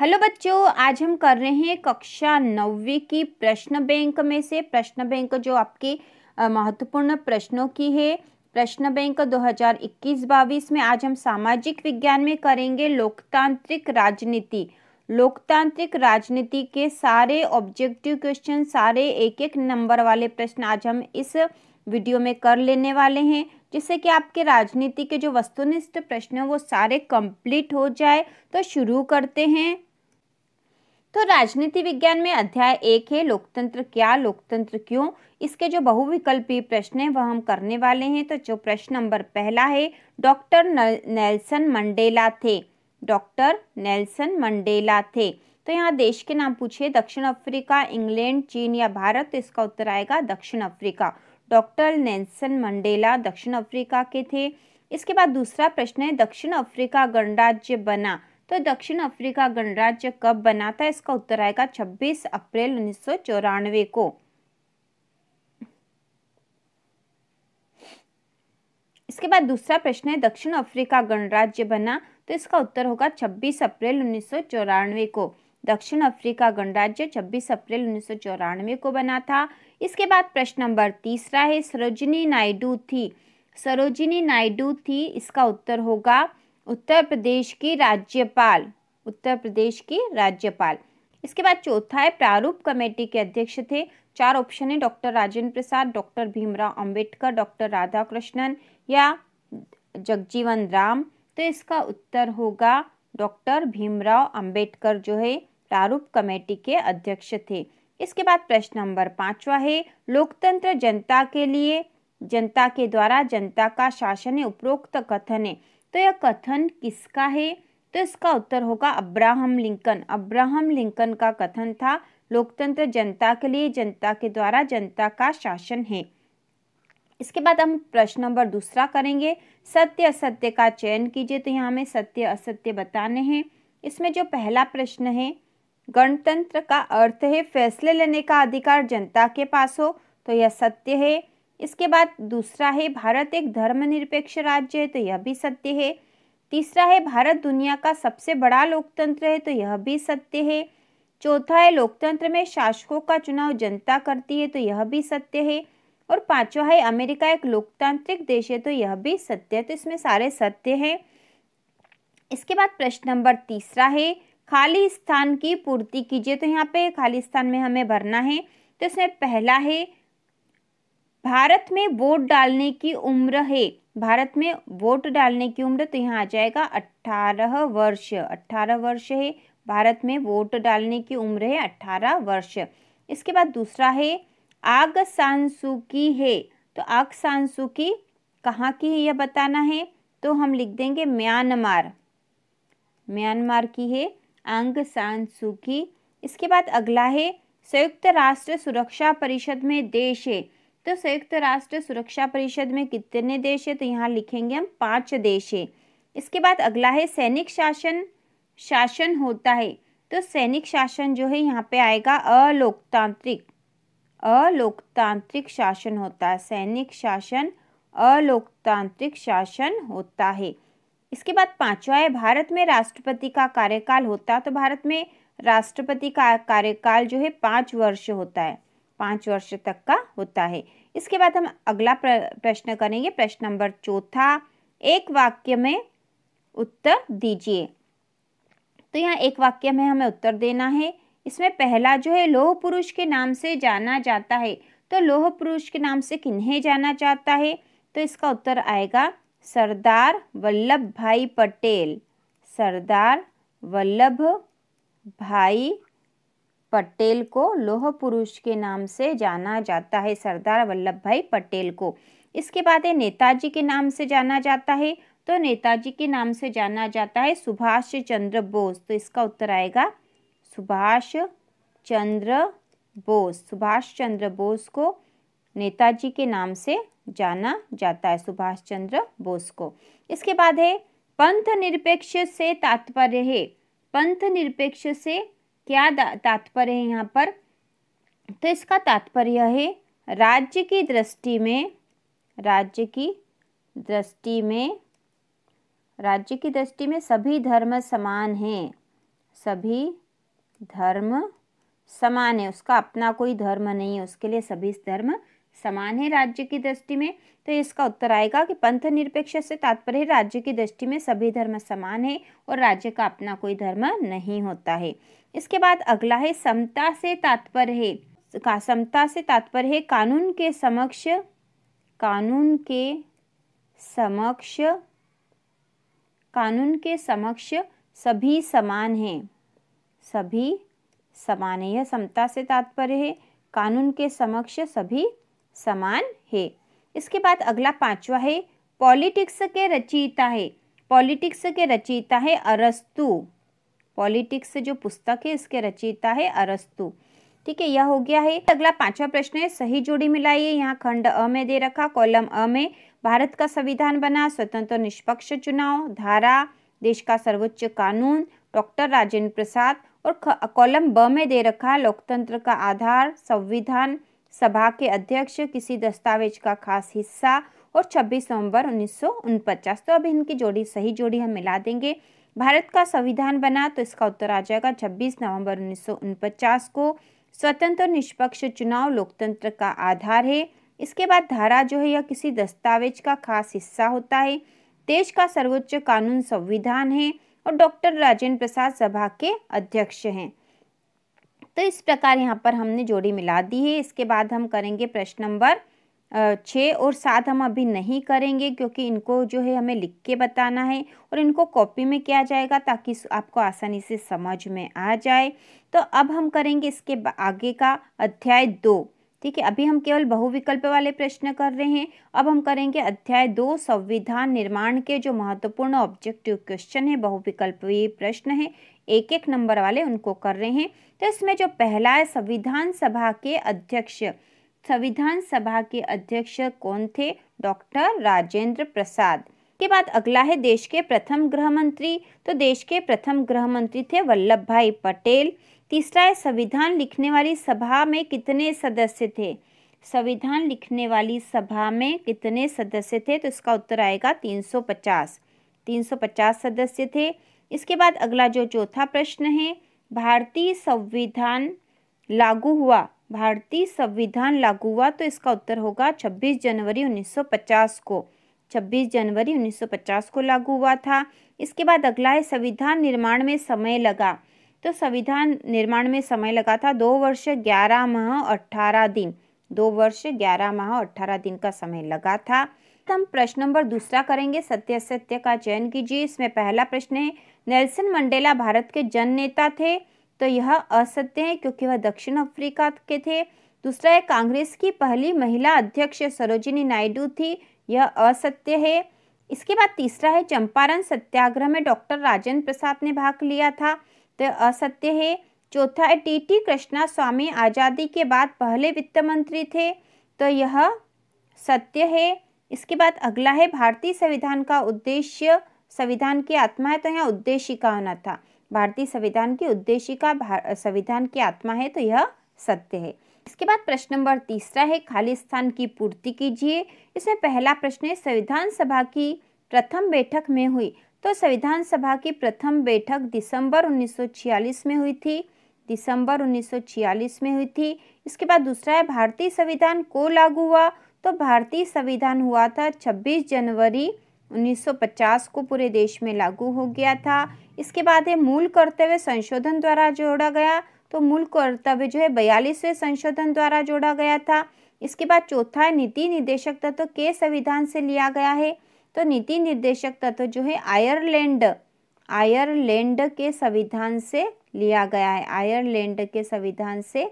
Hello बच्चों आज हम कर रहे हैं कक्षा नौवीं की प्रश्न बैंक में से प्रश्न बैंक जो आपके महत्वपूर्ण प्रश्नों की है प्रश्न बैंक 2021-22 में आज हम सामाजिक विज्ञान में करेंगे लोकतांत्रिक राजनीति लोकतांत्रिक राजनीति के सारे ऑब्जेक्टिव क्वेश्चन सारे एक एक नंबर वाले प्रश्न आज हम इस वीडियो में कर लेने वाले हैं जिससे कि आपके राजनीति के जो वस्तुनिष्ठ प्रश्न हैं वो सारे कंप्लीट हो जाए तो शुरू करते हैं तो राजनीति विज्ञान में अध्याय एक है लोकतंत्र क्या लोकतंत्र क्यों इसके जो बहुविकल्पी प्रश्न है वह हम करने वाले हैं तो जो प्रश्न नंबर पहला है डॉक्टर नेल्सन मंडेला थे डॉक्टर नेल्सन मंडेला थे तो यहाँ देश के नाम पूछिए दक्षिण अफ्रीका इंग्लैंड चीन या भारत तो इसका उत्तर आएगा दक्षिण अफ्रीका डॉक्टर नेल्सन मंडेला दक्षिण अफ्रीका के थे इसके बाद दूसरा प्रश्न है दक्षिण अफ्रीका गणराज्य बना तो दक्षिण अफ्रीका गणराज्य कब बना था इसका उत्तर आएगा 26 अप्रैल उन्नीस को इसके बाद दूसरा प्रश्न है दक्षिण अफ्रीका गणराज्य बना तो इसका उत्तर होगा 26 अप्रैल उन्नीस को दक्षिण अफ्रीका गणराज्य 26 अप्रैल उन्नीस को बना था इसके बाद प्रश्न नंबर तीसरा है सरोजिनी नायडू थी सरोजिनी नायडू थी इसका उत्तर होगा उत्तर प्रदेश की राज्यपाल उत्तर प्रदेश की राज्यपाल इसके बाद चौथा है प्रारूप कमेटी के अध्यक्ष थे चार ऑप्शन है doctor Rajendra Prasad doctor Bhimrao Ambedkar doctor Radha Krishnan या जगजीवन राम तो इसका उत्तर होगा डॉक्टर भीमराव अंबेडकर जो है प्रारूप कमेटी के अध्यक्ष थे इसके बाद प्रश्न नंबर पांचवा है लोकतंत्र जनता के लिए जनता के द्वारा जनता का शासन है उपरोक्त कथन है तो यह कथन किसका है तो इसका उत्तर होगा अब्राहम लिंकन अब्राहम लिंकन का कथन था लोकतंत्र जनता के लिए जनता के द्वारा जनता का शासन है इसके बाद हम प्रश्न नंबर दूसरा करेंगे सत्य असत्य का चयन कीजिए तो यहाँ हमें सत्य असत्य बताने हैं इसमें जो पहला प्रश्न है गणतंत्र का अर्थ है फैसले लेने का अधिकार जनता के पास हो तो यह सत्य है इसके बाद दूसरा है भारत एक धर्मनिरपेक्ष राज्य है तो यह भी सत्य है तीसरा है भारत दुनिया का सबसे बड़ा लोकतंत्र है तो यह भी सत्य है चौथा है लोकतंत्र में शासकों का चुनाव जनता करती है तो यह भी सत्य है और पांचवा है अमेरिका एक लोकतांत्रिक देश है तो यह भी सत्य है तो इसमें सारे सत्य हैं इसके बाद प्रश्न नंबर तीसरा है खाली स्थान की पूर्ति कीजिए तो यहाँ पे खाली स्थान में हमें भरना है तो इसमें पहला है भारत में वोट डालने की उम्र है भारत में वोट डालने की उम्र तो यहाँ आ जाएगा अठारह वर्ष अठारह वर्ष है भारत में वोट डालने की उम्र है अठारह वर्ष इसके बाद दूसरा है आग सांसुकी है तो आग सांसुकी कहाँ की है यह बताना है तो हम लिख देंगे म्यांमार म्यांमार की है आंग सांसुकी इसके बाद अगला है संयुक्त राष्ट्र सुरक्षा परिषद में देश है तो संयुक्त राष्ट्र सुरक्षा परिषद में कितने देश है तो यहाँ लिखेंगे हम पाँच देश है इसके बाद अगला है सैनिक शासन शासन होता है तो सैनिक शासन जो है यहाँ पे आएगा अलोकतांत्रिक अलोकतांत्रिक शासन होता है सैनिक शासन अलोकतांत्रिक शासन होता है इसके बाद पांचवा है भारत में राष्ट्रपति का कार्यकाल होता है तो भारत में राष्ट्रपति का कार्यकाल जो है पाँच वर्ष होता है पाँच वर्ष तक का होता है इसके बाद हम अगला प्रश्न करेंगे प्रश्न नंबर चौथा एक वाक्य में उत्तर दीजिए तो यहाँ एक वाक्य में हमें उत्तर देना है इसमें पहला जो है लोह पुरुष के नाम से जाना जाता है तो लोह पुरुष के नाम से किन्हें जाना जाता है तो इसका उत्तर आएगा सरदार वल्लभ भाई पटेल सरदार वल्लभ भाई पटेल को लोह पुरुष के नाम से जाना जाता है सरदार वल्लभ भाई पटेल को इसके बाद है नेताजी के नाम से जाना जाता है तो नेताजी के नाम से जाना जाता है सुभाष चंद्र बोस तो इसका उत्तर आएगा सुभाष चंद्र बोस सुभाष चंद्र बोस को नेताजी के नाम से जाना जाता है सुभाष चंद्र बोस को इसके बाद है पंथ निरपेक्ष से तात्पर्य है पंथ निरपेक्ष से क्या तात्पर्य है यहाँ पर तो इसका तात्पर्य है राज्य की दृष्टि में राज्य की दृष्टि में राज्य की दृष्टि में सभी धर्म समान हैं सभी धर्म समान है उसका अपना कोई धर्म नहीं है उसके लिए सभी धर्म समान है राज्य की दृष्टि में तो इसका उत्तर आएगा कि पंथ निरपेक्ष से तात्पर्य राज्य की दृष्टि में सभी धर्म समान है और राज्य का अपना कोई धर्म नहीं होता है इसके बाद अगला है समता से तात्पर्य है का समता से तात्पर्य है कानून के समक्ष कानून के समक्ष कानून के समक्ष सभी समान हैं सभी समान है यह समता से तात्पर्य है कानून के समक्ष सभी समान है इसके बाद अगला पांचवा है पॉलिटिक्स के रचयिता है पॉलिटिक्स के रचयिता है अरस्तु पॉलिटिक्स जो पुस्तक है इसके रचयिता है अरस्तु ठीक है यह हो गया है अगला पांचवा प्रश्न है सही जोड़ी मिलाइए यहाँ खंड अ में दे रखा कॉलम अ में भारत का संविधान बना स्वतंत्र निष्पक्ष चुनाव धारा देश का सर्वोच्च कानून डॉक्टर राजेंद्र प्रसाद और कॉलम ब में दे रखा लोकतंत्र का आधार संविधान सभा के अध्यक्ष किसी दस्तावेज का खास हिस्सा और 26 नवंबर उन्नीस तो अब इनकी जोड़ी सही जोड़ी हम मिला देंगे भारत का संविधान बना तो इसका उत्तर आ जाएगा 26 नवंबर उन्नीस को स्वतंत्र और निष्पक्ष चुनाव लोकतंत्र का आधार है इसके बाद धारा जो है यह किसी दस्तावेज का खास हिस्सा होता है देश का सर्वोच्च कानून संविधान है और डॉक्टर राजेंद्र प्रसाद सभा के अध्यक्ष हैं तो इस प्रकार यहाँ पर हमने जोड़ी मिला दी है इसके बाद हम करेंगे प्रश्न नंबर छः और सात हम अभी नहीं करेंगे क्योंकि इनको जो है हमें लिख के बताना है और इनको कॉपी में किया जाएगा ताकि आपको आसानी से समझ में आ जाए तो अब हम करेंगे इसके आगे का अध्याय दो ठीक है अभी हम केवल बहुविकल्प वाले प्रश्न कर रहे हैं अब हम करेंगे अध्याय दो संविधान निर्माण के जो महत्वपूर्ण ऑब्जेक्टिव क्वेश्चन है बहुविकल्पीय प्रश्न है एक एक नंबर वाले उनको कर रहे हैं तो इसमें जो पहला है संविधान सभा के अध्यक्ष संविधान सभा के अध्यक्ष कौन थे डॉक्टर राजेंद्र प्रसाद के बाद अगला है देश के प्रथम गृह मंत्री तो देश के प्रथम गृह मंत्री थे वल्लभ भाई पटेल तीसरा है संविधान लिखने वाली सभा में कितने सदस्य थे संविधान लिखने वाली सभा में कितने सदस्य थे तो इसका उत्तर आएगा 350 350 सदस्य थे इसके बाद अगला जो चौथा प्रश्न है भारतीय संविधान लागू हुआ भारतीय संविधान लागू हुआ तो इसका उत्तर होगा 26 जनवरी 1950 को 26 जनवरी 1950 को लागू हुआ था इसके बाद अगला है संविधान निर्माण में समय लगा तो संविधान निर्माण में समय लगा था दो वर्ष ग्यारह माह अठारह दिन दो वर्ष ग्यारह माह अठारह दिन का समय लगा था हम प्रश्न नंबर दूसरा करेंगे सत्य सत्य का चयन कीजिए इसमें पहला प्रश्न है नेल्सन मंडेला भारत के जन नेता थे तो यह असत्य है क्योंकि वह दक्षिण अफ्रीका के थे दूसरा है कांग्रेस की पहली महिला अध्यक्ष सरोजिनी नायडू थी यह असत्य है इसके बाद तीसरा है चंपारण सत्याग्रह में डॉक्टर राजेंद्र प्रसाद ने भाग लिया था तो असत्य है चौथा है टी टी कृष्णा स्वामी आज़ादी के बाद पहले वित्त मंत्री थे तो यह सत्य है इसके बाद अगला है भारतीय संविधान का उद्देश्य संविधान की आत्मा है तो उद्देश्य उद्देशिका होना था भारतीय संविधान की उद्देशिका संविधान की आत्मा है तो यह सत्य है इसके बाद प्रश्न नंबर तीसरा है खाली स्थान की पूर्ति कीजिए इसमें पहला प्रश्न है संविधान सभा की प्रथम बैठक में हुई तो संविधान सभा की प्रथम बैठक दिसंबर 1946 में हुई थी दिसंबर 1946 में हुई थी इसके बाद दूसरा है भारतीय संविधान को लागू हुआ तो भारतीय संविधान हुआ था 26 जनवरी 1950 को पूरे देश में लागू हो गया था इसके बाद है मूल कर्तव्य संशोधन द्वारा जोड़ा गया तो मूल कर्तव्य जो है बयालीसवें संशोधन द्वारा जोड़ा गया था इसके बाद चौथा है नीति निदेशक तत्व तो के संविधान से लिया गया है तो नीति निर्देशक तत्व जो है आयरलैंड आयरलैंड के संविधान से लिया गया है आयरलैंड के संविधान से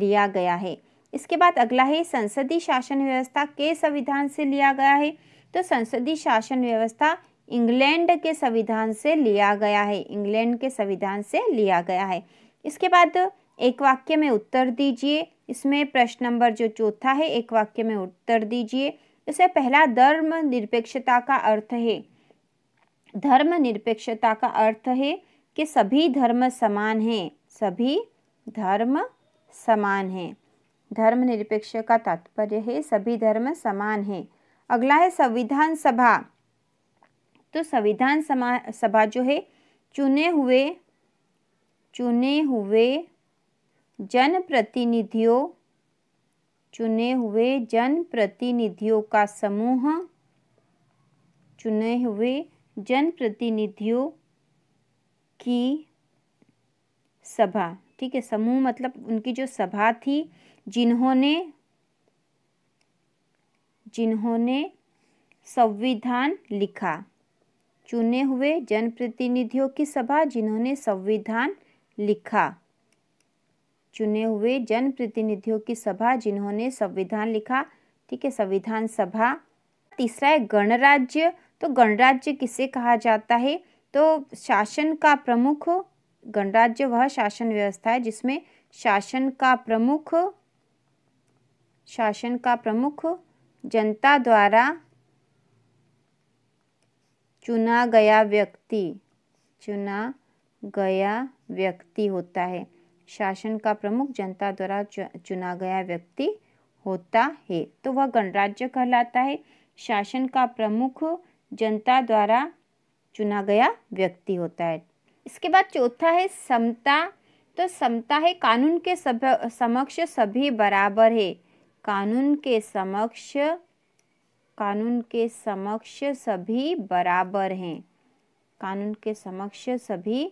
लिया गया है इसके बाद अगला है संसदीय शासन व्यवस्था के संविधान से लिया गया है तो संसदीय शासन व्यवस्था इंग्लैंड के संविधान से लिया गया है इंग्लैंड के संविधान से लिया गया है इसके बाद एक वाक्य में उत्तर दीजिए इसमें प्रश्न नंबर जो चौथा है एक वाक्य में उत्तर दीजिए इससे पहला धर्म निरपेक्षता का अर्थ है धर्म निरपेक्षता का अर्थ है कि सभी धर्म समान हैं सभी धर्म समान हैं धर्म निरपेक्ष का तात्पर्य है सभी धर्म समान हैं अगला है संविधान सभा तो संविधान सभा जो है चुने हुए चुने हुए जनप्रतिनिधियों चुने हुए जन प्रतिनिधियों का समूह चुने हुए जन प्रतिनिधियों की सभा ठीक है समूह मतलब उनकी जो सभा थी जिन्होंने जिन्होंने संविधान लिखा चुने हुए जनप्रतिनिधियों की सभा जिन्होंने संविधान लिखा चुने हुए जनप्रतिनिधियों की सभा जिन्होंने संविधान लिखा ठीक है संविधान सभा तीसरा है गणराज्य तो गणराज्य किसे कहा जाता है तो शासन का प्रमुख गणराज्य वह शासन व्यवस्था है जिसमें शासन का प्रमुख शासन का प्रमुख जनता द्वारा चुना गया व्यक्ति चुना गया व्यक्ति होता है शासन का प्रमुख जनता द्वारा चुना गया व्यक्ति होता है तो वह गणराज्य कहलाता है शासन का प्रमुख जनता द्वारा चुना गया व्यक्ति होता है इसके बाद चौथा है समता तो समता है कानून के सब समक्ष सभी बराबर है कानून के समक्ष कानून के समक्ष सभी बराबर हैं कानून के समक्ष सभी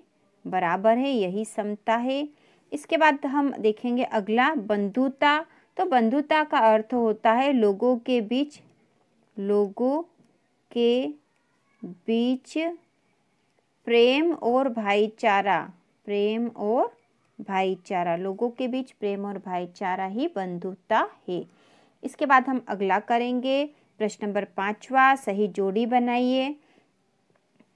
बराबर है यही समता है इसके बाद हम देखेंगे अगला बंधुता तो बंधुता का अर्थ होता है लोगों के बीच लोगों के बीच प्रेम और भाईचारा प्रेम और भाईचारा लोगों के बीच प्रेम और भाईचारा ही बंधुता है इसके बाद हम अगला करेंगे प्रश्न नंबर पाँचवा सही जोड़ी बनाइए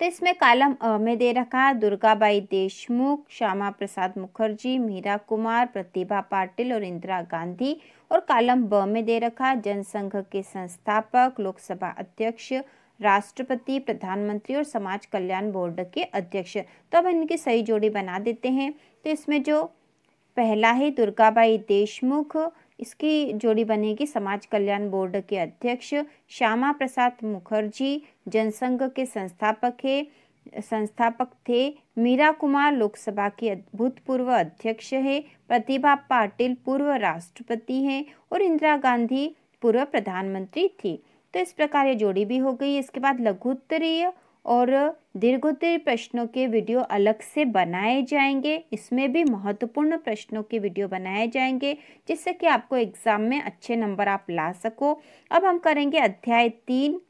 तो इसमें कालम अ में दे रखा है दुर्गाबाई देशमुख श्यामा प्रसाद मुखर्जी मीरा कुमार प्रतिभा पाटिल और इंदिरा गांधी और कालम ब में दे रखा है जनसंघ के संस्थापक लोकसभा अध्यक्ष राष्ट्रपति प्रधानमंत्री और समाज कल्याण बोर्ड के अध्यक्ष तो अब इनकी सही जोड़ी बना देते हैं तो इसमें जो पहला है दुर्गाबाई देशमुख इसकी जोड़ी बनेगी समाज कल्याण बोर्ड के अध्यक्ष श्यामा प्रसाद मुखर्जी जनसंघ के संस्थापक है संस्थापक थे मीरा कुमार लोकसभा के भूतपूर्व अध्यक्ष है प्रतिभा पाटिल पूर्व राष्ट्रपति हैं और इंदिरा गांधी पूर्व प्रधानमंत्री थी तो इस प्रकार ये जोड़ी भी हो गई इसके बाद लघुत्तरीय और दीर्घोत्तरी प्रश्नों के वीडियो अलग से बनाए जाएंगे इसमें भी महत्वपूर्ण प्रश्नों के वीडियो बनाए जाएंगे जिससे कि आपको एग्ज़ाम में अच्छे नंबर आप ला सको अब हम करेंगे अध्याय तीन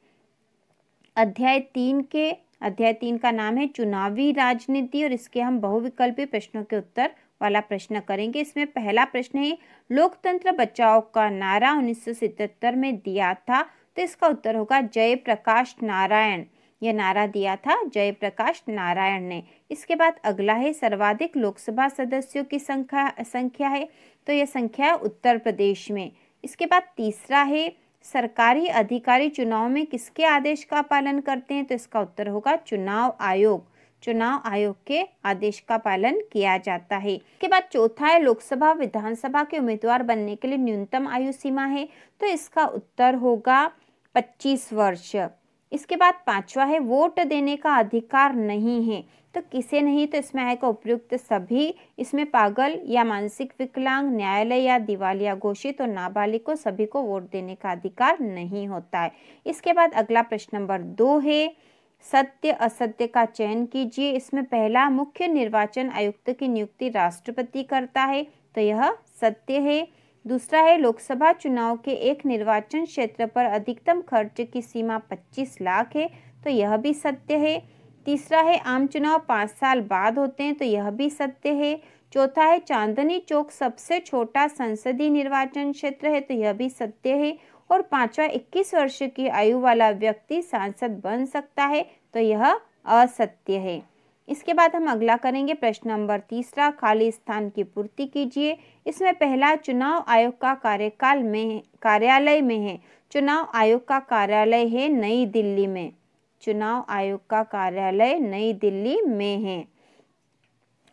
अध्याय तीन के अध्याय तीन का नाम है चुनावी राजनीति और इसके हम बहुविकल्पी प्रश्नों के उत्तर वाला प्रश्न करेंगे इसमें पहला प्रश्न है लोकतंत्र बचाओ का नारा उन्नीस में दिया था तो इसका उत्तर होगा जय प्रकाश नारायण यह नारा दिया था जयप्रकाश नारायण ने इसके बाद अगला है सर्वाधिक लोकसभा सदस्यों की संख्या संख्या है तो यह संख्या उत्तर प्रदेश में इसके बाद तीसरा है सरकारी अधिकारी चुनाव में किसके आदेश का पालन करते हैं तो इसका उत्तर होगा चुनाव आयोग चुनाव आयोग के आदेश का पालन किया जाता है इसके बाद चौथा है लोकसभा विधानसभा के उम्मीदवार बनने के लिए न्यूनतम आयु सीमा है तो इसका उत्तर होगा 25 वर्ष इसके बाद पांचवा है वोट देने का अधिकार नहीं है तो किसे नहीं तो इसमें आएगा उपयुक्त सभी इसमें पागल या मानसिक विकलांग न्यायालय या दिवालिया घोषित और नाबालिग को सभी को वोट देने का अधिकार नहीं होता है इसके बाद अगला प्रश्न नंबर दो है सत्य असत्य का चयन कीजिए इसमें पहला मुख्य निर्वाचन आयुक्त की नियुक्ति राष्ट्रपति करता है तो यह सत्य है दूसरा है लोकसभा चुनाव के एक निर्वाचन क्षेत्र पर अधिकतम खर्च की सीमा 25 लाख है तो यह भी सत्य है तीसरा है आम चुनाव पाँच साल बाद होते हैं तो यह भी सत्य है चौथा है चांदनी चौक सबसे छोटा संसदीय निर्वाचन क्षेत्र है तो यह भी सत्य है और पांचवा 21 वर्ष की आयु वाला व्यक्ति सांसद बन सकता है तो यह असत्य है इसके बाद हम अगला करेंगे प्रश्न नंबर तीसरा खाली स्थान की पूर्ति कीजिए इसमें पहला चुनाव आयोग का कार्यकाल में कार्यालय में है चुनाव आयोग का कार्यालय है नई दिल्ली में चुनाव आयोग का कार्यालय नई दिल्ली में है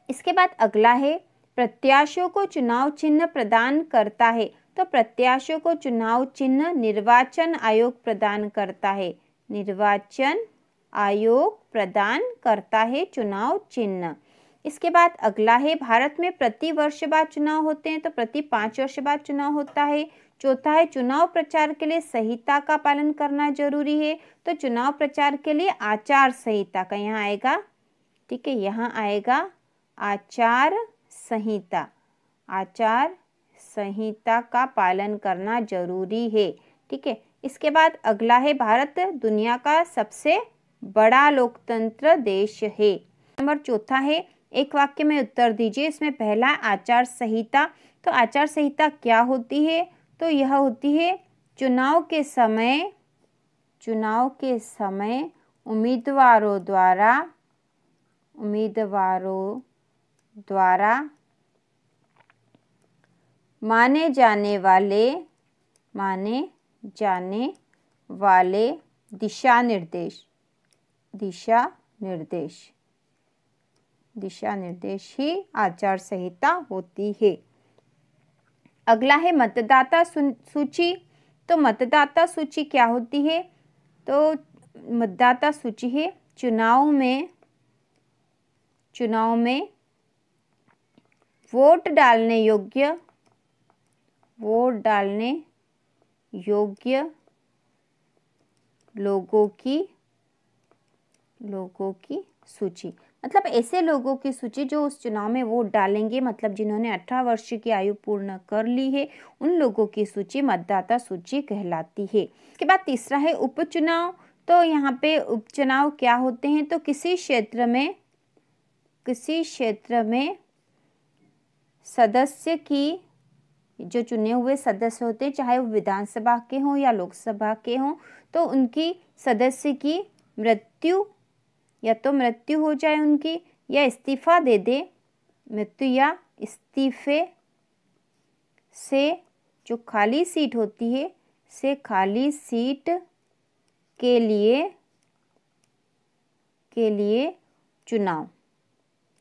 इसके बाद अगला है प्रत्याशियों को चुनाव चिन्ह प्रदान करता है तो प्रत्याशियों को चुनाव चिन्ह निर्वाचन आयोग प्रदान करता है निर्वाचन आयोग प्रदान करता है चुनाव चिन्ह इसके बाद अगला है भारत में प्रति वर्ष बाद चुनाव होते हैं तो प्रति पाँच वर्ष बाद चुनाव होता है चौथा है चुनाव प्रचार के लिए संहिता का पालन करना जरूरी है तो चुनाव प्रचार के लिए आचार संहिता का यहाँ आएगा ठीक है यहाँ आएगा आचार संहिता आचार संहिता का पालन करना जरूरी है ठीक है इसके बाद अगला है भारत दुनिया का सबसे बड़ा लोकतंत्र देश है नंबर चौथा है एक वाक्य में उत्तर दीजिए इसमें पहला आचार संहिता तो आचार संहिता क्या होती है तो यह होती है चुनाव के समय चुनाव के समय उम्मीदवारों द्वारा उम्मीदवारों द्वारा माने जाने वाले माने जाने वाले दिशा निर्देश दिशा निर्देश दिशा निर्देश ही आचार संहिता होती है अगला है मतदाता सूची तो मतदाता सूची क्या होती है तो मतदाता सूची है चुनाव में चुनाव में वोट डालने योग्य वोट डालने योग्य लोगों की लोगों की सूची मतलब ऐसे लोगों की सूची जो उस चुनाव में वोट डालेंगे मतलब जिन्होंने अठारह वर्ष की आयु पूर्ण कर ली है उन लोगों की सूची मतदाता सूची कहलाती है इसके बाद तीसरा है उपचुनाव तो यहाँ पे उपचुनाव क्या होते हैं तो किसी क्षेत्र में किसी क्षेत्र में सदस्य की जो चुने हुए सदस्य होते हैं चाहे वो विधानसभा के हों या लोकसभा के हों तो उनकी सदस्य की मृत्यु या तो मृत्यु हो जाए उनकी या इस्तीफ़ा दे दे मृत्यु या इस्तीफे से जो खाली सीट होती है से खाली सीट के लिए के लिए चुनाव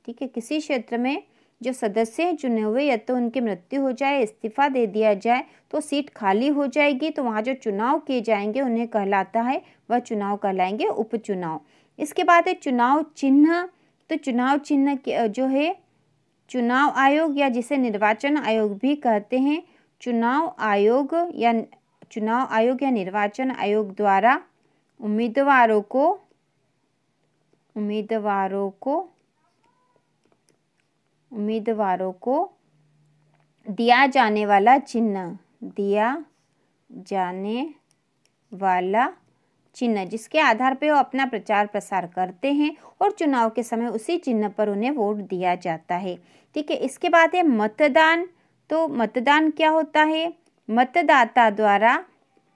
ठीक है किसी क्षेत्र में जो सदस्य हैं चुने हुए या तो उनकी मृत्यु हो जाए इस्तीफ़ा दे दिया जाए तो सीट खाली हो जाएगी तो वहाँ जो चुनाव किए जाएंगे उन्हें कहलाता है वह चुनाव कहलाएंगे उपचुनाव इसके बाद है चुनाव चिन्ह तो चुनाव चिन्ह जो है चुनाव आयोग या जिसे निर्वाचन आयोग भी कहते हैं चुनाव आयोग या चुनाव आयोग या निर्वाचन आयोग द्वारा उम्मीदवारों को उम्मीदवारों को उम्मीदवारों को दिया जाने वाला चिन्ह दिया जाने वाला चिन्ह जिसके आधार पर वो अपना प्रचार प्रसार करते हैं और चुनाव के समय उसी चिन्ह पर उन्हें वोट दिया जाता है ठीक है इसके बाद है मतदान तो मतदान क्या होता है मतदाता द्वारा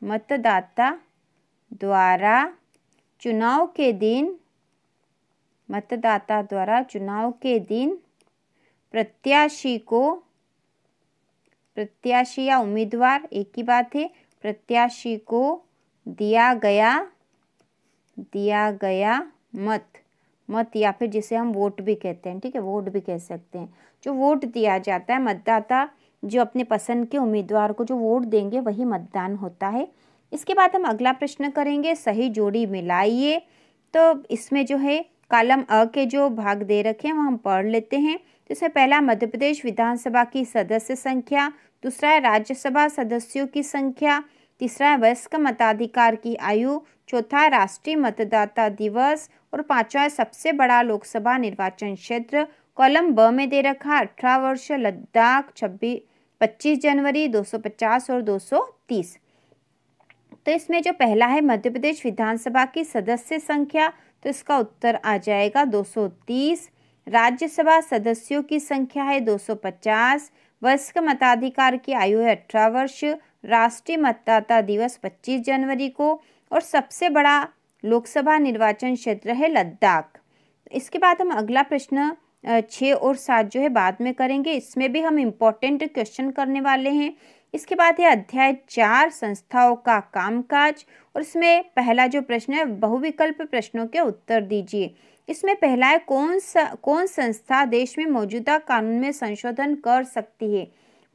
मतदाता द्वारा चुनाव के दिन मतदाता द्वारा चुनाव के दिन प्रत्याशी को प्रत्याशी या उम्मीदवार एक ही बात है प्रत्याशी को दिया गया दिया गया मत मत या फिर जिसे हम वोट भी कहते हैं ठीक है वोट भी कह सकते हैं जो वोट दिया जाता है मतदाता जो अपने पसंद के उम्मीदवार को जो वोट देंगे वही मतदान होता है इसके बाद हम अगला प्रश्न करेंगे सही जोड़ी मिलाइए तो इसमें जो है कालम अ के जो भाग दे रखे हैं वह हम पढ़ लेते हैं जैसे पहला मध्य प्रदेश विधानसभा की सदस्य संख्या दूसरा है राज्यसभा सदस्यों की संख्या तीसरा है वयस्क मताधिकार की आयु चौथा राष्ट्रीय मतदाता दिवस और पांचवा सबसे बड़ा लोकसभा निर्वाचन क्षेत्र कॉलम ब में दे रखा अठारह वर्ष लद्दाख छब्बीस पच्चीस जनवरी 250 और 230 तो इसमें जो पहला है मध्य प्रदेश विधानसभा की सदस्य संख्या तो इसका उत्तर आ जाएगा 230 राज्यसभा सदस्यों की संख्या है 250 वयस्क मताधिकार की आयु है अठारह वर्ष राष्ट्रीय मतदाता दिवस 25 जनवरी को और सबसे बड़ा लोकसभा निर्वाचन क्षेत्र है लद्दाख इसके बाद हम अगला प्रश्न छः और सात जो है बाद में करेंगे इसमें भी हम इम्पोर्टेंट क्वेश्चन करने वाले हैं इसके बाद है अध्याय चार संस्थाओं का कामकाज और इसमें पहला जो प्रश्न है बहुविकल्प प्रश्नों के उत्तर दीजिए इसमें पहला है कौन सा कौन संस्था देश में मौजूदा कानून में संशोधन कर सकती है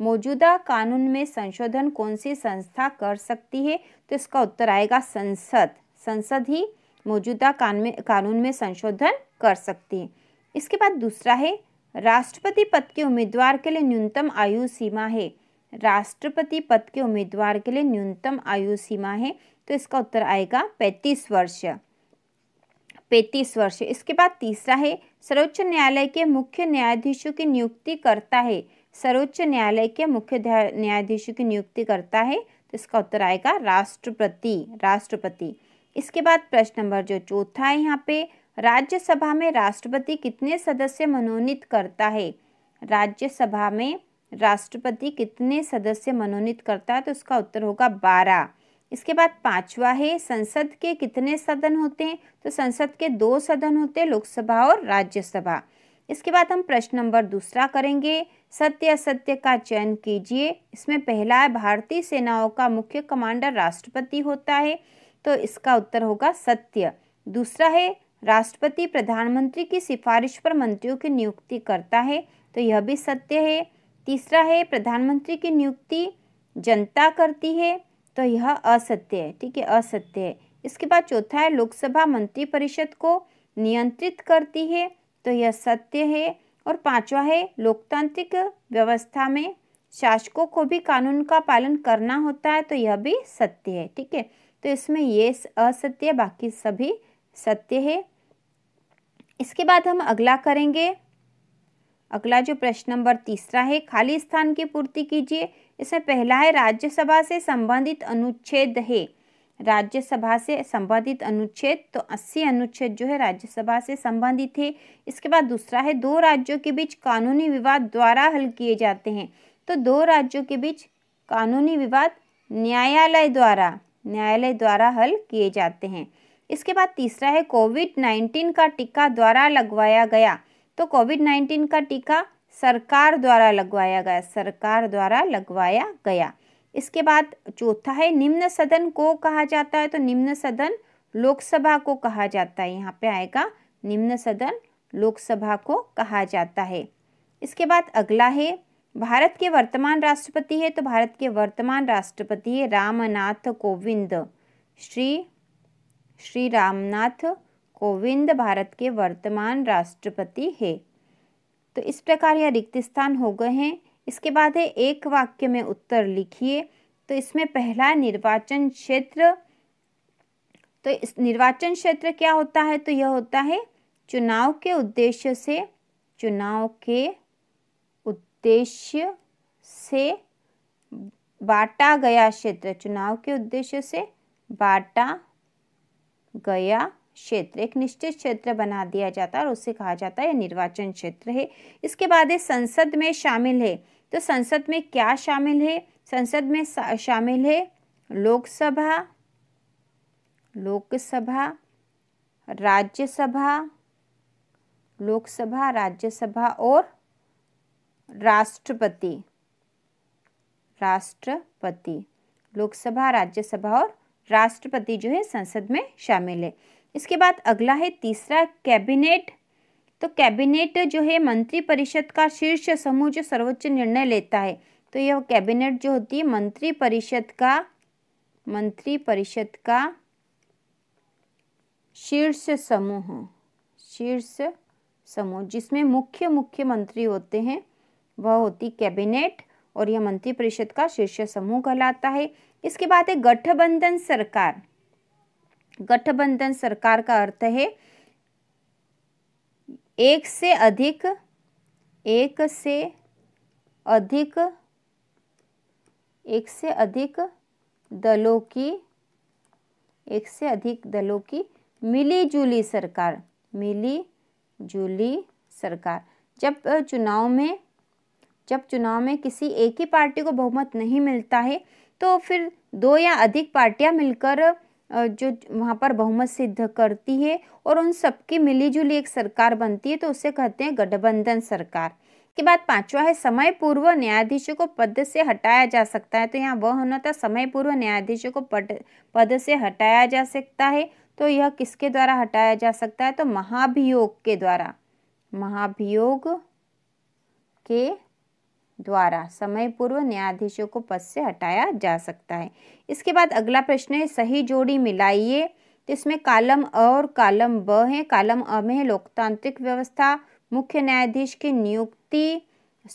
मौजूदा कानून में संशोधन कौन सी संस्था कर सकती है तो इसका उत्तर आएगा संसद संसद ही मौजूदा कानून में संशोधन कर सकती है इसके बाद दूसरा है राष्ट्रपति पद के उम्मीदवार के लिए न्यूनतम आयु सीमा है राष्ट्रपति पद के उम्मीदवार के लिए न्यूनतम आयु सीमा है तो इसका उत्तर आएगा पैंतीस वर्ष पैंतीस वर्ष इसके बाद तीसरा है सर्वोच्च न्यायालय के मुख्य न्यायाधीशों की नियुक्ति करता है सर्वोच्च न्यायालय के मुख्य न्यायाधीशों की नियुक्ति करता है तो इसका उत्तर आएगा राष्ट्रपति राष्ट्रपति इसके बाद प्रश्न नंबर जो चौथा है यहाँ पे राज्यसभा में राष्ट्रपति कितने सदस्य मनोनीत करता है राज्यसभा में राष्ट्रपति कितने सदस्य मनोनीत करता है तो उसका उत्तर होगा बारह इसके बाद पांचवा है संसद के कितने सदन होते हैं तो संसद के दो सदन होते हैं लोकसभा और राज्यसभा इसके बाद हम प्रश्न नंबर दूसरा करेंगे सत्य असत्य का चयन कीजिए इसमें पहला है भारतीय सेनाओं का मुख्य कमांडर राष्ट्रपति होता है तो इसका उत्तर होगा सत्य दूसरा है राष्ट्रपति प्रधानमंत्री की सिफारिश पर मंत्रियों की नियुक्ति करता है तो यह भी सत्य है तीसरा है प्रधानमंत्री की नियुक्ति जनता करती है तो यह असत्य है ठीक है असत्य है इसके बाद चौथा है लोकसभा मंत्रिपरिषद को नियंत्रित करती है तो यह सत्य है और पांचवा है लोकतांत्रिक व्यवस्था में शासकों को भी कानून का पालन करना होता है तो यह भी सत्य है ठीक है तो इसमें ये असत्य बाकी सभी सत्य है इसके बाद हम अगला करेंगे अगला जो प्रश्न नंबर तीसरा है खाली स्थान की पूर्ति कीजिए इसमें पहला है राज्यसभा से संबंधित अनुच्छेद है राज्यसभा से संबंधित अनुच्छेद तो 80 अनुच्छेद जो है राज्यसभा से संबंधित है इसके बाद दूसरा है दो राज्यों के बीच कानूनी विवाद द्वारा हल किए जाते हैं तो दो राज्यों के बीच कानूनी विवाद न्यायालय द्वारा न्यायालय द्वारा हल किए जाते हैं इसके बाद तीसरा है कोविड नाइन्टीन का टीका द्वारा लगवाया गया तो कोविड नाइन्टीन का टीका सरकार द्वारा लगवाया गया सरकार द्वारा लगवाया गया इसके बाद चौथा है निम्न सदन को कहा जाता है तो निम्न सदन लोकसभा को कहा जाता है यहाँ पे आएगा निम्न सदन लोकसभा को कहा जाता है इसके बाद अगला है भारत के वर्तमान राष्ट्रपति है तो भारत के वर्तमान राष्ट्रपति है रामनाथ कोविंद श्री श्री रामनाथ कोविंद भारत के वर्तमान राष्ट्रपति है तो इस प्रकार यह रिक्त स्थान हो गए हैं इसके बाद है एक वाक्य में उत्तर लिखिए तो इसमें पहला निर्वाचन क्षेत्र तो इस निर्वाचन क्षेत्र क्या होता है तो यह होता है चुनाव के उद्देश्य से चुनाव के उद्देश्य से बांटा गया क्षेत्र चुनाव के उद्देश्य से बांटा गया क्षेत्र एक निश्चित क्षेत्र बना दिया जाता है और उसे कहा जाता है निर्वाचन क्षेत्र है इसके बाद संसद में शामिल है तो संसद में क्या शामिल है संसद में शामिल है लोकसभा लोकसभा राज्यसभा लोकसभा राज्यसभा और राष्ट्रपति राष्ट्रपति लोकसभा राज्यसभा और राष्ट्रपति जो है संसद में शामिल है इसके बाद अगला है तीसरा कैबिनेट तो कैबिनेट जो है मंत्रिपरिषद का शीर्ष समूह जो सर्वोच्च निर्णय लेता है तो यह कैबिनेट जो होती है मंत्रिपरिषद का मंत्रिपरिषद का शीर्ष समूह शीर्ष समूह जिसमें मुख्य मुख्य मंत्री होते हैं वह होती कैबिनेट और यह मंत्रिपरिषद का शीर्ष समूह कहलाता है इसके बाद है गठबंधन सरकार गठबंधन सरकार का अर्थ है एक से अधिक एक से अधिक एक से अधिक दलों की एक से अधिक दलों की मिलीजुली सरकार मिली जुली सरकार जब चुनाव में जब चुनाव में किसी एक ही पार्टी को बहुमत नहीं मिलता है तो फिर दो या अधिक पार्टियां मिलकर जो वहाँ पर बहुमत सिद्ध करती है और उन सबकी मिलीजुली एक सरकार बनती है तो उसे कहते हैं गठबंधन सरकार के बाद पांचवा है समय पूर्व न्यायाधीशों को पद से हटाया जा सकता है तो यहाँ वह होना था समय पूर्व न्यायाधीशों को पद पद से हटाया जा सकता है तो यह किसके द्वारा हटाया जा सकता है तो महाभियोग के द्वारा महाभियोग के द्वारा समय पूर्व न्यायाधीशों को पद से हटाया जा सकता है इसके बाद अगला प्रश्न है सही जोड़ी मिलाइए तो इसमें कालम अ और कालम ब है कालम अ में लोकतांत्रिक व्यवस्था मुख्य न्यायाधीश की नियुक्ति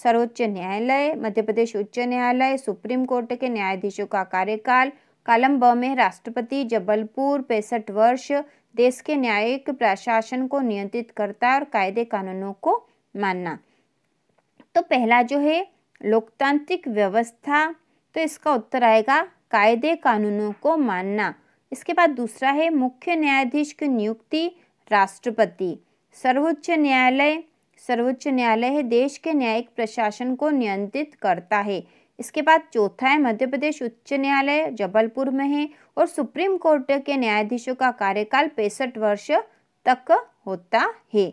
सर्वोच्च न्यायालय मध्य प्रदेश उच्च न्यायालय सुप्रीम कोर्ट के न्यायाधीशों का कार्यकाल कालम ब में राष्ट्रपति जबलपुर पैंसठ वर्ष देश के न्यायिक प्रशासन को नियंत्रित करता है और कायदे कानूनों को मानना तो पहला जो है लोकतांत्रिक व्यवस्था तो इसका उत्तर आएगा कायदे कानूनों को मानना इसके बाद दूसरा है मुख्य न्यायाधीश की नियुक्ति राष्ट्रपति सर्वोच्च न्यायालय सर्वोच्च न्यायालय है देश के न्यायिक प्रशासन को नियंत्रित करता है इसके बाद चौथा है मध्य प्रदेश उच्च न्यायालय जबलपुर में है और सुप्रीम कोर्ट के न्यायाधीशों का कार्यकाल पैंसठ वर्ष तक होता है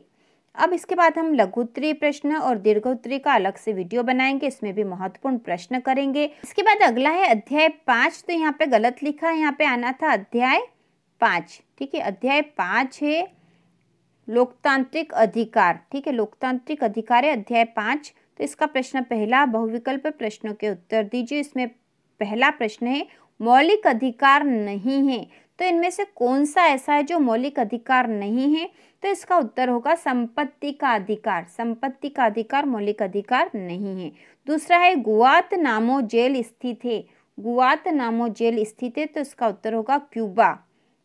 अब इसके बाद हम लघु उत्तरी प्रश्न और दीर्घ उत्तरी का अलग से वीडियो बनाएंगे इसमें भी महत्वपूर्ण प्रश्न करेंगे इसके बाद अगला है अध्याय पांच तो यहाँ पे गलत लिखा है यहाँ पे आना था अध्याय पांच ठीक है अध्याय पांच है लोकतांत्रिक अधिकार ठीक है लोकतांत्रिक अधिकार है अध्याय पांच तो इसका प्रश्न पहला बहुविकल्प प्रश्नों के उत्तर दीजिए इसमें पहला प्रश्न है मौलिक अधिकार नहीं है तो इनमें से कौन सा ऐसा है जो मौलिक अधिकार नहीं है तो इसका उत्तर होगा संपत्ति का अधिकार संपत्ति का अधिकार मौलिक अधिकार नहीं है दूसरा है गुआत नामो जेल स्थित है गुआत नामो जेल स्थित है तो इसका उत्तर होगा क्यूबा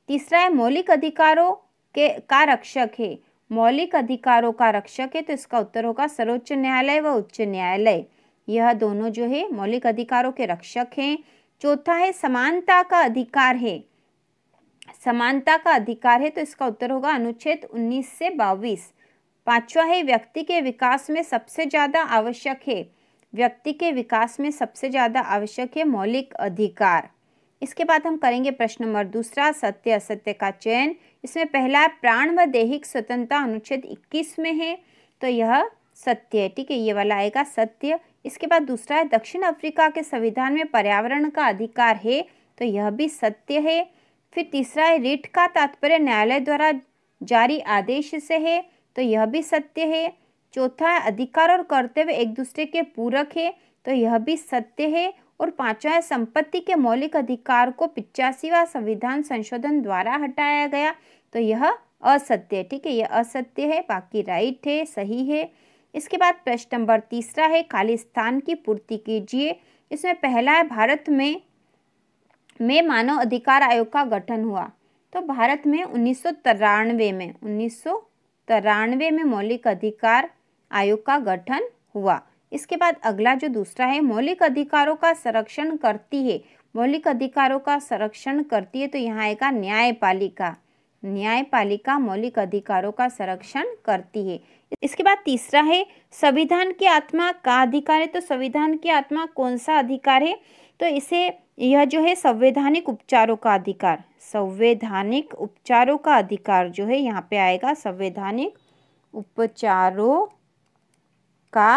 तीसरा है मौलिक अधिकारों के का रक्षक है मौलिक अधिकारों का रक्षक है तो इसका उत्तर होगा सर्वोच्च न्यायालय व उच्च न्यायालय यह दोनों जो है मौलिक अधिकारों के रक्षक हैं चौथा है समानता का अधिकार है समानता का अधिकार है तो इसका उत्तर होगा अनुच्छेद 19 से 22। पांचवा है व्यक्ति के विकास में सबसे ज़्यादा आवश्यक है व्यक्ति के विकास में सबसे ज़्यादा आवश्यक है मौलिक अधिकार इसके बाद हम करेंगे प्रश्न नंबर दूसरा सत्य असत्य का चयन इसमें पहला प्राण व देहिक स्वतंत्रता अनुच्छेद इक्कीस में है तो यह सत्य है ठीक है ये वाला आएगा सत्य इसके बाद दूसरा है दक्षिण अफ्रीका के संविधान में पर्यावरण का अधिकार है तो यह भी सत्य है फिर तीसरा है रिट का तात्पर्य न्यायालय द्वारा जारी आदेश से है तो यह भी सत्य है चौथा है अधिकार और कर्तव्य एक दूसरे के पूरक है तो यह भी सत्य है और पांचवा है संपत्ति के मौलिक अधिकार को पिचासीवा संविधान संशोधन द्वारा हटाया गया तो यह असत्य है ठीक है यह असत्य है बाकी राइट है सही है इसके बाद प्रश्न नंबर तीसरा है खाली स्थान की पूर्ति कीजिए इसमें पहला है भारत में में मानव अधिकार आयोग का गठन हुआ तो भारत में उन्नीस में उन्नीस में मौलिक अधिकार आयोग का गठन हुआ इसके बाद अगला जो दूसरा है मौलिक अधिकारों का संरक्षण करती है मौलिक अधिकारों का संरक्षण करती है तो यहाँ आएगा न्यायपालिका न्यायपालिका मौलिक अधिकारों का संरक्षण करती है इसके बाद तीसरा है संविधान की आत्मा का अधिकार है तो संविधान की आत्मा कौन सा अधिकार है तो इसे यह जो है संवैधानिक उपचारों का अधिकार संवैधानिक उपचारों का अधिकार जो है यहाँ पे आएगा संवैधानिक उपचारों का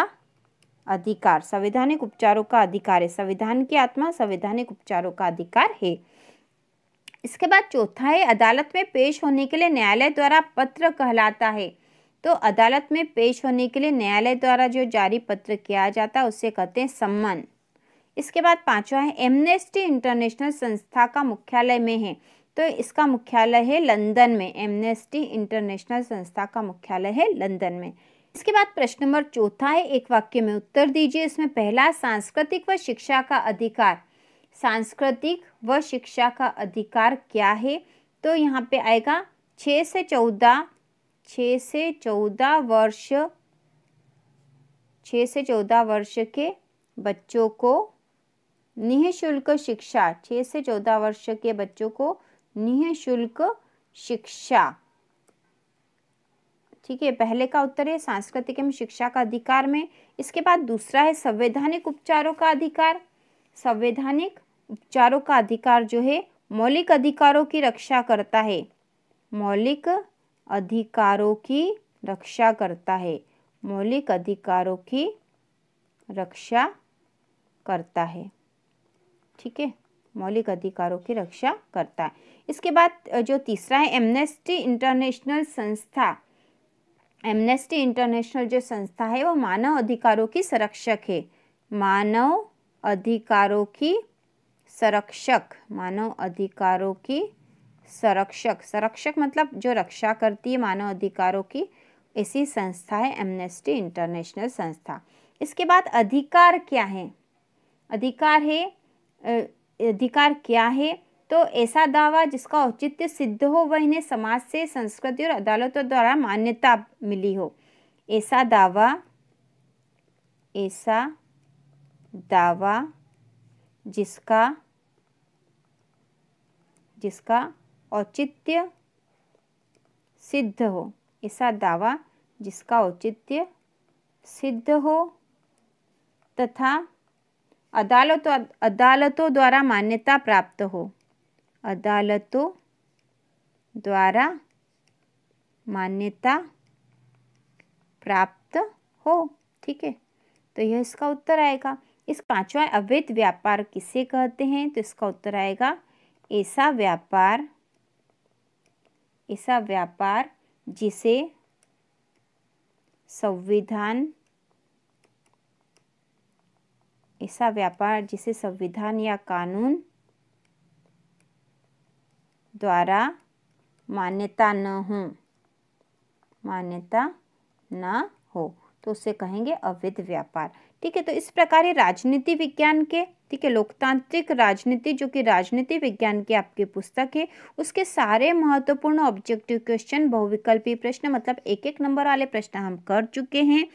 अधिकार संवैधानिक उपचारों का अधिकार है संविधान की आत्मा संवैधानिक उपचारों का अधिकार है इसके बाद चौथा है अदालत में पेश होने के लिए न्यायालय द्वारा पत्र कहलाता है तो अदालत में पेश होने के लिए न्यायालय द्वारा जो जारी पत्र किया जाता है उसे कहते हैं सम्मान इसके बाद पांचवा है एमनेस्टी इंटरनेशनल संस्था का मुख्यालय में है तो इसका मुख्यालय है लंदन में एमनेस्टी इंटरनेशनल संस्था का मुख्यालय है लंदन में इसके बाद प्रश्न नंबर चौथा है एक वाक्य में उत्तर दीजिए इसमें पहला सांस्कृतिक व शिक्षा का अधिकार सांस्कृतिक व शिक्षा का अधिकार क्या है तो यहाँ पे आएगा छः से चौदह छः से चौदह वर्ष छः से चौदह वर्ष के बच्चों को निःशुल्क शिक्षा छः से चौदह वर्ष के बच्चों को निःशुल्क शिक्षा ठीक है पहले का उत्तर है सांस्कृतिक एवं शिक्षा का अधिकार में इसके बाद दूसरा है संवैधानिक उपचारों का अधिकार संवैधानिक उपचारों का अधिकार जो है मौलिक अधिकारों की रक्षा करता है मौलिक अधिकारों की रक्षा करता है मौलिक अधिकारों की रक्षा करता है ठीक है मौलिक अधिकारों की रक्षा करता है इसके बाद जो तीसरा है एमनेस्टी इंटरनेशनल संस्था एमनेस्टी इंटरनेशनल जो संस्था है वो मानव अधिकारों की संरक्षक है मानव अधिकारों की संरक्षक मानव अधिकारों की संरक्षक संरक्षक मतलब जो रक्षा करती है मानव अधिकारों की ऐसी संस्था है एमनेस्टी इंटरनेशनल संस्था इसके बाद अधिकार क्या है अधिकार है अधिकार क्या है तो ऐसा दावा जिसका औचित्य सिद्ध हो वह इन्हें समाज से संस्कृति और अदालतों द्वारा मान्यता मिली हो ऐसा दावा ऐसा दावा जिसका जिसका औचित्य सिद्ध हो ऐसा दावा जिसका औचित्य सिद्ध हो तथा अदालतों अदालतों द्वारा मान्यता प्राप्त हो अदालतों द्वारा मान्यता प्राप्त हो ठीक है तो यह इसका उत्तर आएगा इस पांचवा अवैध व्यापार किसे कहते हैं तो इसका उत्तर आएगा ऐसा व्यापार ऐसा व्यापार जिसे संविधान ऐसा व्यापार जिसे संविधान या कानून द्वारा मान्यता न हो मान्यता न हो तो उसे कहेंगे अवैध व्यापार ठीक है तो इस प्रकार ये राजनीति विज्ञान के ठीक है लोकतांत्रिक राजनीति जो कि राजनीति विज्ञान की आपकी पुस्तक है उसके सारे महत्वपूर्ण ऑब्जेक्टिव क्वेश्चन बहुविकल्पी प्रश्न मतलब एक एक नंबर वाले प्रश्न हम कर चुके हैं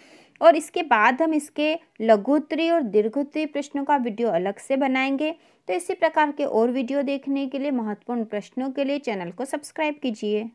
और इसके बाद हम इसके लघुत्री और दीर्घोत्तरी प्रश्नों का वीडियो अलग से बनाएंगे तो इसी प्रकार के और वीडियो देखने के लिए महत्वपूर्ण प्रश्नों के लिए चैनल को सब्सक्राइब कीजिए